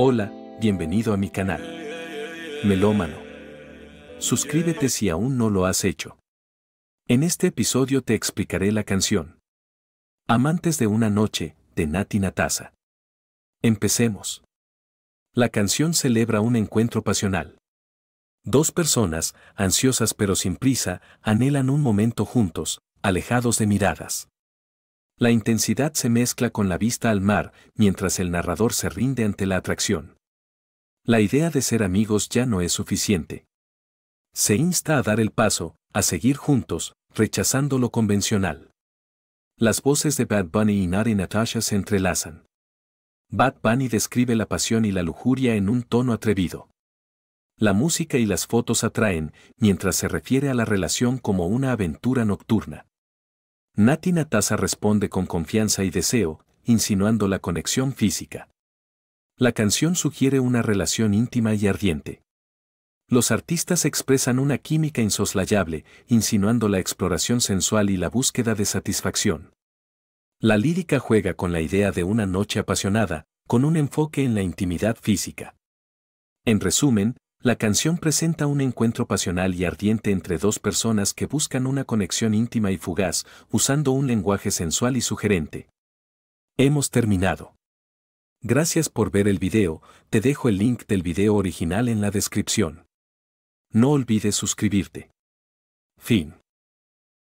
Hola, bienvenido a mi canal. Melómano. Suscríbete si aún no lo has hecho. En este episodio te explicaré la canción. Amantes de una noche, de Nati Natasa. Empecemos. La canción celebra un encuentro pasional. Dos personas, ansiosas pero sin prisa, anhelan un momento juntos, alejados de miradas. La intensidad se mezcla con la vista al mar mientras el narrador se rinde ante la atracción. La idea de ser amigos ya no es suficiente. Se insta a dar el paso, a seguir juntos, rechazando lo convencional. Las voces de Bad Bunny y Nari Natasha se entrelazan. Bad Bunny describe la pasión y la lujuria en un tono atrevido. La música y las fotos atraen mientras se refiere a la relación como una aventura nocturna. Nati Natasa responde con confianza y deseo, insinuando la conexión física. La canción sugiere una relación íntima y ardiente. Los artistas expresan una química insoslayable, insinuando la exploración sensual y la búsqueda de satisfacción. La lírica juega con la idea de una noche apasionada, con un enfoque en la intimidad física. En resumen, la canción presenta un encuentro pasional y ardiente entre dos personas que buscan una conexión íntima y fugaz, usando un lenguaje sensual y sugerente. Hemos terminado. Gracias por ver el video, te dejo el link del video original en la descripción. No olvides suscribirte. Fin.